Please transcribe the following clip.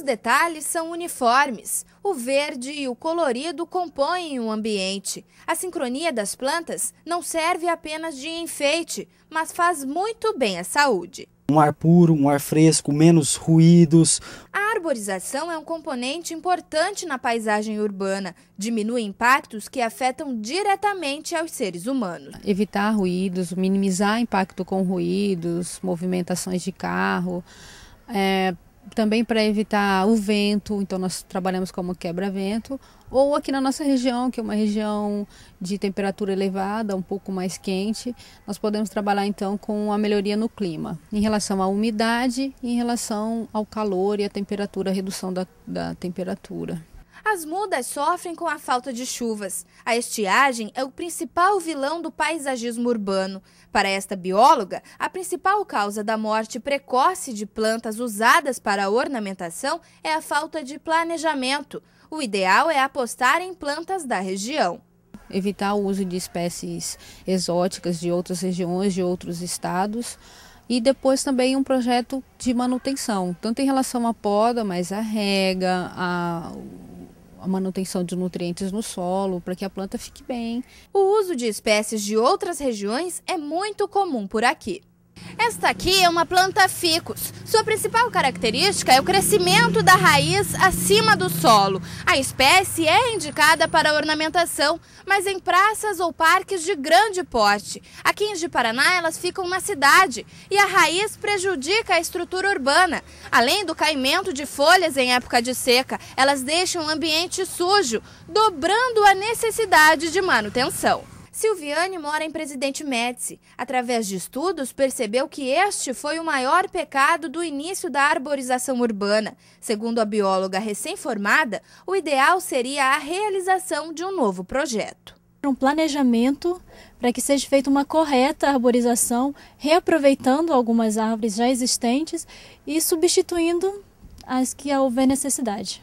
Os detalhes são uniformes. O verde e o colorido compõem o um ambiente. A sincronia das plantas não serve apenas de enfeite, mas faz muito bem à saúde. Um ar puro, um ar fresco, menos ruídos. A arborização é um componente importante na paisagem urbana. Diminui impactos que afetam diretamente aos seres humanos. Evitar ruídos, minimizar impacto com ruídos, movimentações de carro. É também para evitar o vento, então nós trabalhamos como quebra-vento, ou aqui na nossa região, que é uma região de temperatura elevada, um pouco mais quente, nós podemos trabalhar então com a melhoria no clima, em relação à umidade, em relação ao calor e à temperatura, a redução da, da temperatura. As mudas sofrem com a falta de chuvas. A estiagem é o principal vilão do paisagismo urbano. Para esta bióloga, a principal causa da morte precoce de plantas usadas para a ornamentação é a falta de planejamento. O ideal é apostar em plantas da região evitar o uso de espécies exóticas de outras regiões, de outros estados. E depois também um projeto de manutenção, tanto em relação à poda, mas à rega, a a manutenção de nutrientes no solo, para que a planta fique bem. O uso de espécies de outras regiões é muito comum por aqui. Esta aqui é uma planta ficus. Sua principal característica é o crescimento da raiz acima do solo. A espécie é indicada para ornamentação, mas em praças ou parques de grande porte. Aqui em Paraná, elas ficam na cidade e a raiz prejudica a estrutura urbana. Além do caimento de folhas em época de seca, elas deixam o ambiente sujo, dobrando a necessidade de manutenção. Silviane mora em Presidente Médici. Através de estudos, percebeu que este foi o maior pecado do início da arborização urbana. Segundo a bióloga recém-formada, o ideal seria a realização de um novo projeto. Um planejamento para que seja feita uma correta arborização, reaproveitando algumas árvores já existentes e substituindo as que houver necessidade.